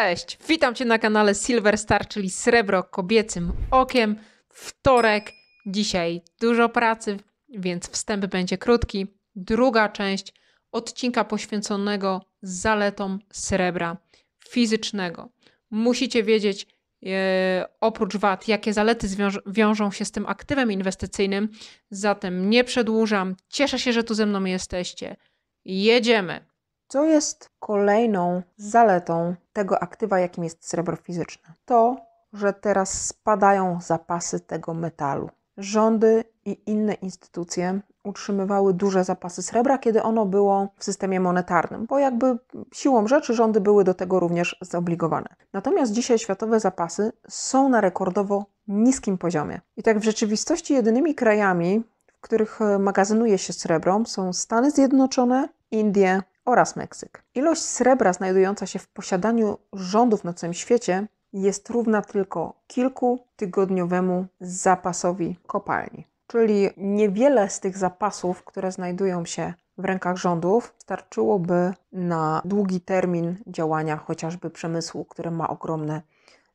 Cześć! Witam Cię na kanale Silver Star, czyli Srebro Kobiecym Okiem. Wtorek, dzisiaj dużo pracy, więc wstęp będzie krótki. Druga część odcinka poświęconego zaletom srebra fizycznego. Musicie wiedzieć, e, oprócz wad, jakie zalety wiążą się z tym aktywem inwestycyjnym. Zatem nie przedłużam. Cieszę się, że tu ze mną jesteście. Jedziemy! Co jest kolejną zaletą tego aktywa, jakim jest srebro fizyczne? To, że teraz spadają zapasy tego metalu. Rządy i inne instytucje utrzymywały duże zapasy srebra, kiedy ono było w systemie monetarnym, bo jakby siłą rzeczy rządy były do tego również zobligowane. Natomiast dzisiaj światowe zapasy są na rekordowo niskim poziomie. I tak w rzeczywistości jedynymi krajami, w których magazynuje się srebrą, są Stany Zjednoczone, Indie oraz Meksyk. Ilość srebra znajdująca się w posiadaniu rządów na całym świecie jest równa tylko kilkutygodniowemu zapasowi kopalni. Czyli niewiele z tych zapasów, które znajdują się w rękach rządów, starczyłoby na długi termin działania chociażby przemysłu, który ma ogromne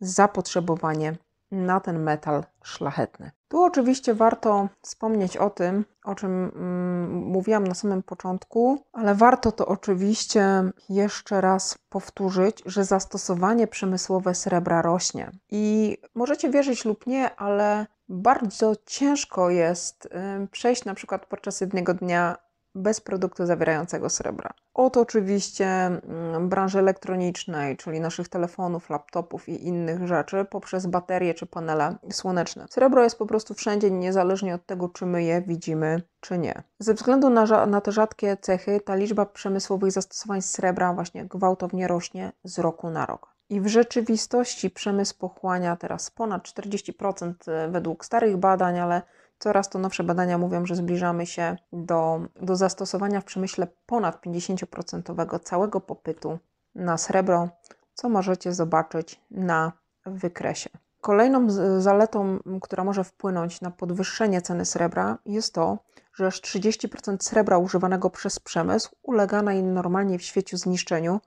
zapotrzebowanie na ten metal szlachetny. Tu oczywiście warto wspomnieć o tym, o czym mm, mówiłam na samym początku, ale warto to oczywiście jeszcze raz powtórzyć, że zastosowanie przemysłowe srebra rośnie. I możecie wierzyć lub nie, ale bardzo ciężko jest y, przejść na przykład podczas jednego dnia bez produktu zawierającego srebra. Od oczywiście mm, branży elektronicznej, czyli naszych telefonów, laptopów i innych rzeczy, poprzez baterie czy panele słoneczne. Srebro jest po prostu wszędzie, niezależnie od tego, czy my je widzimy, czy nie. Ze względu na, na te rzadkie cechy, ta liczba przemysłowych zastosowań srebra właśnie gwałtownie rośnie z roku na rok. I w rzeczywistości przemysł pochłania teraz ponad 40% y, według starych badań, ale Coraz to nowsze badania mówią, że zbliżamy się do, do zastosowania w przemyśle ponad 50% całego popytu na srebro, co możecie zobaczyć na wykresie. Kolejną zaletą, która może wpłynąć na podwyższenie ceny srebra, jest to, że aż 30% srebra używanego przez przemysł ulega najnormalniej w świecie zniszczeniu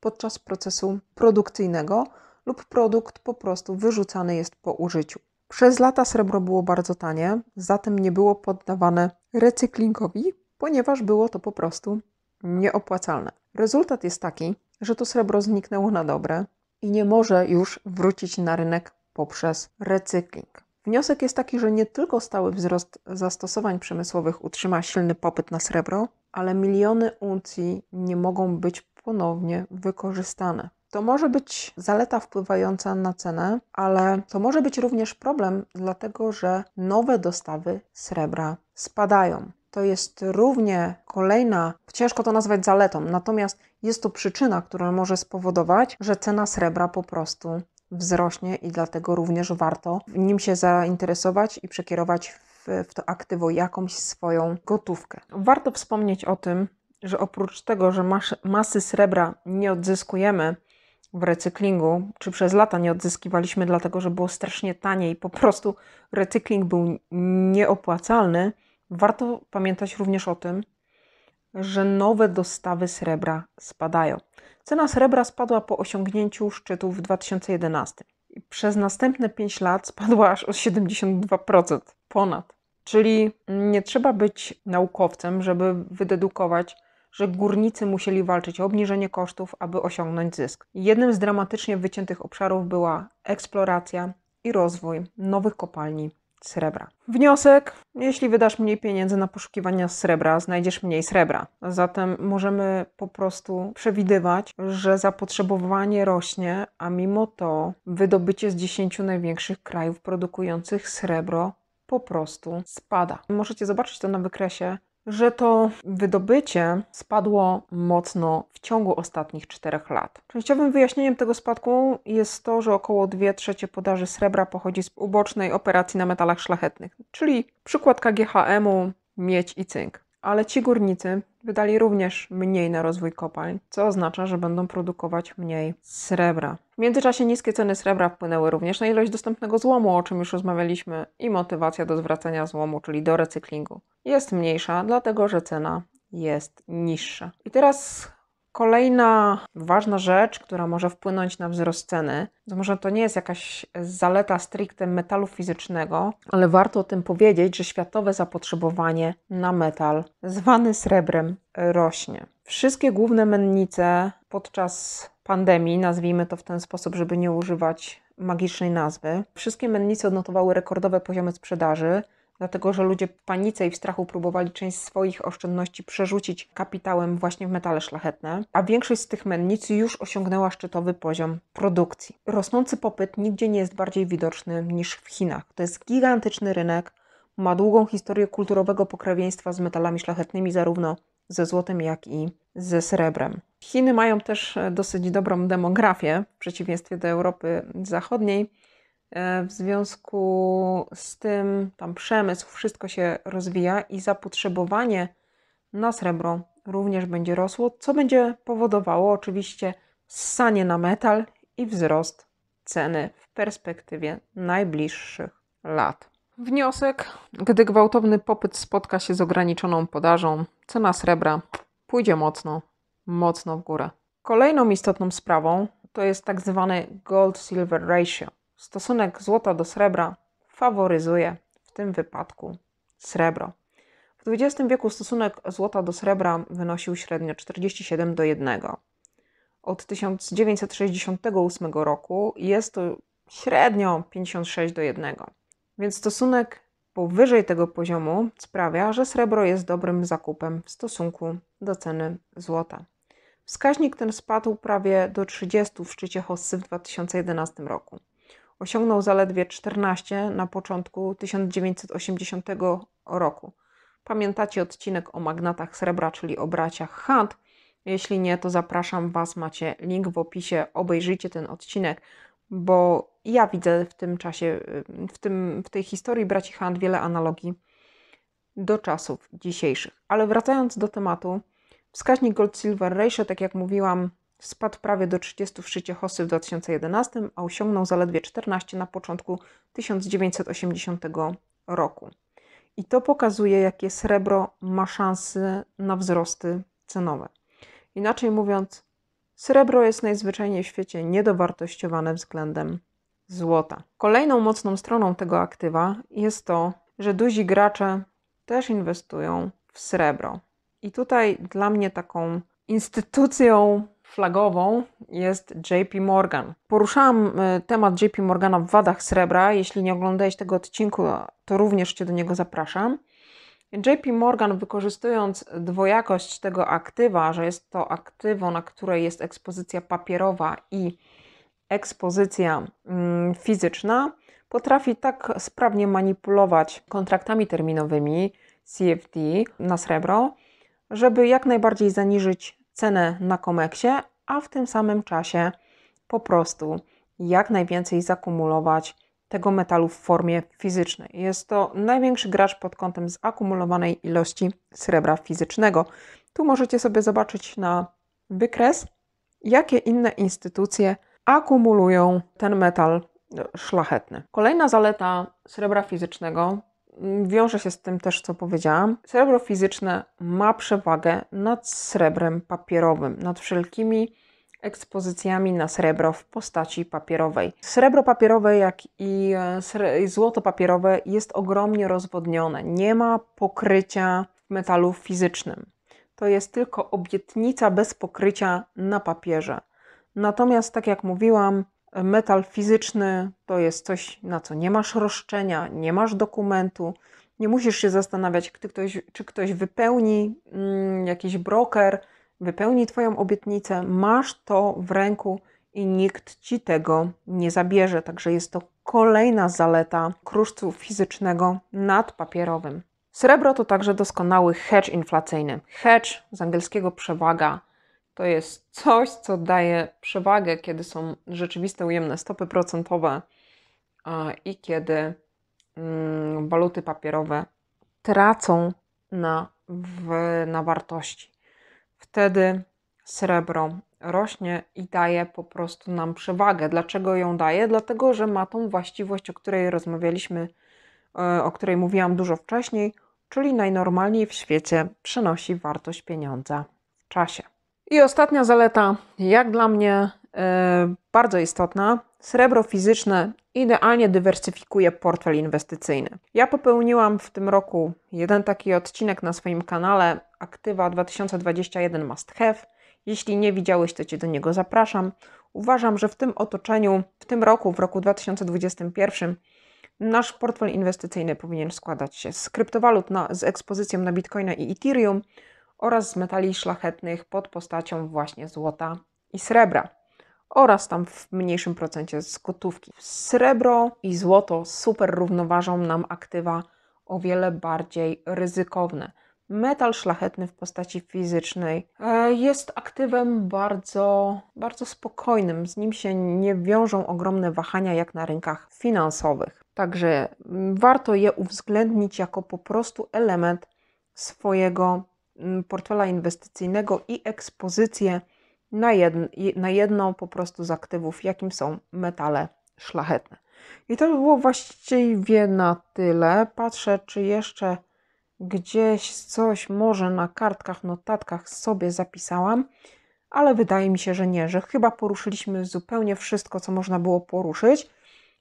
podczas procesu produkcyjnego lub produkt po prostu wyrzucany jest po użyciu. Przez lata srebro było bardzo tanie, zatem nie było poddawane recyklingowi, ponieważ było to po prostu nieopłacalne. Rezultat jest taki, że to srebro zniknęło na dobre i nie może już wrócić na rynek poprzez recykling. Wniosek jest taki, że nie tylko stały wzrost zastosowań przemysłowych utrzyma silny popyt na srebro, ale miliony uncji nie mogą być ponownie wykorzystane. To może być zaleta wpływająca na cenę, ale to może być również problem, dlatego że nowe dostawy srebra spadają. To jest równie kolejna, ciężko to nazwać zaletą, natomiast jest to przyczyna, która może spowodować, że cena srebra po prostu wzrośnie i dlatego również warto nim się zainteresować i przekierować w, w to aktywo jakąś swoją gotówkę. Warto wspomnieć o tym, że oprócz tego, że masy srebra nie odzyskujemy, w recyklingu, czy przez lata nie odzyskiwaliśmy, dlatego że było strasznie tanie i po prostu recykling był nieopłacalny, warto pamiętać również o tym, że nowe dostawy srebra spadają. Cena srebra spadła po osiągnięciu szczytu w 2011 i przez następne 5 lat spadła aż o 72% ponad. Czyli nie trzeba być naukowcem, żeby wydedukować, że górnicy musieli walczyć o obniżenie kosztów, aby osiągnąć zysk. Jednym z dramatycznie wyciętych obszarów była eksploracja i rozwój nowych kopalni srebra. Wniosek: jeśli wydasz mniej pieniędzy na poszukiwania srebra, znajdziesz mniej srebra. Zatem możemy po prostu przewidywać, że zapotrzebowanie rośnie, a mimo to wydobycie z 10 największych krajów produkujących srebro po prostu spada. Możecie zobaczyć to na wykresie że to wydobycie spadło mocno w ciągu ostatnich czterech lat. Częściowym wyjaśnieniem tego spadku jest to, że około 2 trzecie podaży srebra pochodzi z ubocznej operacji na metalach szlachetnych, czyli przykład KGHM-u, miedź i cynk. Ale ci górnicy wydali również mniej na rozwój kopalń, co oznacza, że będą produkować mniej srebra. W międzyczasie niskie ceny srebra wpłynęły również na ilość dostępnego złomu, o czym już rozmawialiśmy, i motywacja do zwracania złomu, czyli do recyklingu, jest mniejsza, dlatego że cena jest niższa. I teraz Kolejna ważna rzecz, która może wpłynąć na wzrost ceny, to może to nie jest jakaś zaleta stricte metalu fizycznego, ale warto o tym powiedzieć, że światowe zapotrzebowanie na metal zwany srebrem rośnie. Wszystkie główne mennice podczas pandemii, nazwijmy to w ten sposób, żeby nie używać magicznej nazwy. Wszystkie mennice odnotowały rekordowe poziomy sprzedaży, dlatego że ludzie w panice i w strachu próbowali część swoich oszczędności przerzucić kapitałem właśnie w metale szlachetne, a większość z tych mennic już osiągnęła szczytowy poziom produkcji. Rosnący popyt nigdzie nie jest bardziej widoczny niż w Chinach. To jest gigantyczny rynek, ma długą historię kulturowego pokrewieństwa z metalami szlachetnymi, zarówno ze złotem, jak i ze srebrem. Chiny mają też e, dosyć dobrą demografię w przeciwieństwie do Europy Zachodniej. E, w związku z tym tam przemysł, wszystko się rozwija i zapotrzebowanie na srebro również będzie rosło, co będzie powodowało oczywiście ssanie na metal i wzrost ceny w perspektywie najbliższych lat. Wniosek: gdy gwałtowny popyt spotka się z ograniczoną podażą, cena srebra pójdzie mocno, mocno w górę. Kolejną istotną sprawą to jest tak zwany gold-silver ratio. Stosunek złota do srebra faworyzuje w tym wypadku srebro. W XX wieku stosunek złota do srebra wynosił średnio 47 do 1. Od 1968 roku jest to średnio 56 do 1. Więc stosunek powyżej tego poziomu sprawia, że srebro jest dobrym zakupem w stosunku do ceny złota. Wskaźnik ten spadł prawie do 30 w szczycie Hossy w 2011 roku. Osiągnął zaledwie 14 na początku 1980 roku. Pamiętacie odcinek o magnatach srebra, czyli o braciach Hunt? Jeśli nie, to zapraszam Was, macie link w opisie, obejrzyjcie ten odcinek, bo ja widzę w tym czasie, y, w, tym, w tej historii braci Hand wiele analogii do czasów dzisiejszych. Ale wracając do tematu, wskaźnik Gold-Silver Ratio, tak jak mówiłam, spadł prawie do 30 w szczycie Hossy w 2011, a osiągnął zaledwie 14 na początku 1980 roku. I to pokazuje, jakie srebro ma szanse na wzrosty cenowe. Inaczej mówiąc, Srebro jest najzwyczajniej w świecie niedowartościowane względem złota. Kolejną mocną stroną tego aktywa jest to, że duzi gracze też inwestują w srebro. I tutaj dla mnie taką instytucją flagową jest JP Morgan. Poruszałam y, temat JP Morgana w wadach srebra. Jeśli nie oglądałeś tego odcinku, to również Cię do niego zapraszam. JP Morgan, wykorzystując dwojakość tego aktywa, że jest to aktywo, na której jest ekspozycja papierowa i ekspozycja mm, fizyczna, potrafi tak sprawnie manipulować kontraktami terminowymi CFD na srebro, żeby jak najbardziej zaniżyć cenę na komeksie, a w tym samym czasie po prostu jak najwięcej zakumulować tego metalu w formie fizycznej. Jest to największy gracz pod kątem zakumulowanej ilości srebra fizycznego. Tu możecie sobie zobaczyć na wykres, jakie inne instytucje akumulują ten metal e, szlachetny. Kolejna zaleta srebra fizycznego mm, wiąże się z tym też, co powiedziałam. Srebro fizyczne ma przewagę nad srebrem papierowym, nad wszelkimi ekspozycjami na srebro w postaci papierowej. Srebro papierowe, jak e, i złoto papierowe jest ogromnie rozwodnione. Nie ma pokrycia w metalu fizycznym. To jest tylko obietnica bez pokrycia na papierze. Natomiast, tak jak mówiłam, metal fizyczny to jest coś, na co nie masz roszczenia, nie masz dokumentu, nie musisz się zastanawiać, czy ktoś, czy ktoś wypełni mm, jakiś broker, wypełni Twoją obietnicę, masz to w ręku i nikt Ci tego nie zabierze. Także jest to kolejna zaleta kruszcu fizycznego nad papierowym. Srebro to także doskonały hedge inflacyjny. Hedge z angielskiego przewaga to jest coś, co daje przewagę, kiedy są rzeczywiste ujemne stopy procentowe i kiedy mm, waluty papierowe tracą na, w, na wartości wtedy srebro rośnie i daje po prostu nam przewagę. Dlaczego ją daje? Dlatego, że ma tą właściwość, o której rozmawialiśmy, e, o której mówiłam dużo wcześniej, czyli najnormalniej w świecie przynosi wartość pieniądza w czasie. I ostatnia zaleta, jak dla mnie e, bardzo istotna, srebro fizyczne idealnie dywersyfikuje portfel inwestycyjny. Ja popełniłam w tym roku jeden taki odcinek na swoim kanale Aktywa 2021 Must Have. Jeśli nie widziałeś, to Cię do niego zapraszam. Uważam, że w tym otoczeniu, w tym roku, w roku 2021, nasz portfel inwestycyjny powinien składać się z kryptowalut na, z ekspozycją na Bitcoina i Ethereum oraz z metali szlachetnych pod postacią właśnie złota i srebra oraz tam w mniejszym procencie z gotówki. Srebro i złoto super równoważą nam aktywa o wiele bardziej ryzykowne. Metal szlachetny w postaci fizycznej e, jest aktywem bardzo, bardzo spokojnym. Z nim się nie wiążą ogromne wahania jak na rynkach finansowych. Także mm, warto je uwzględnić jako po prostu element swojego mm, portfela inwestycyjnego i ekspozycję na, jedno, na jedną po prostu z aktywów, jakim są metale szlachetne. I to by było właściwie na tyle. Patrzę, czy jeszcze gdzieś coś może na kartkach, notatkach sobie zapisałam, ale wydaje mi się, że nie, że chyba poruszyliśmy zupełnie wszystko, co można było poruszyć.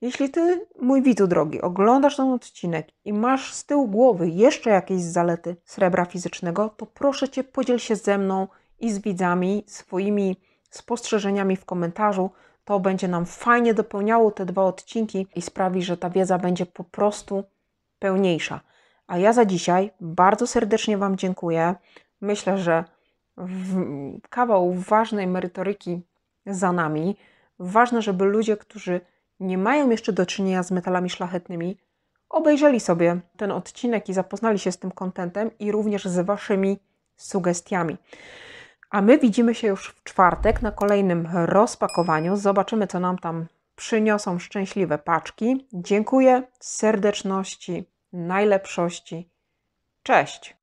Jeśli ty, mój widzu drogi, oglądasz ten odcinek i masz z tyłu głowy jeszcze jakieś zalety srebra fizycznego, to proszę cię, podziel się ze mną i z widzami swoimi spostrzeżeniami w komentarzu. To będzie nam fajnie dopełniało te dwa odcinki i sprawi, że ta wiedza będzie po prostu pełniejsza. A ja za dzisiaj bardzo serdecznie Wam dziękuję. Myślę, że kawał ważnej merytoryki za nami. Ważne, żeby ludzie, którzy nie mają jeszcze do czynienia z metalami szlachetnymi, obejrzeli sobie ten odcinek i zapoznali się z tym kontentem i również z Waszymi sugestiami. A my widzimy się już w czwartek na kolejnym rozpakowaniu. Zobaczymy, co nam tam przyniosą szczęśliwe paczki. Dziękuję, serdeczności, najlepszości. Cześć!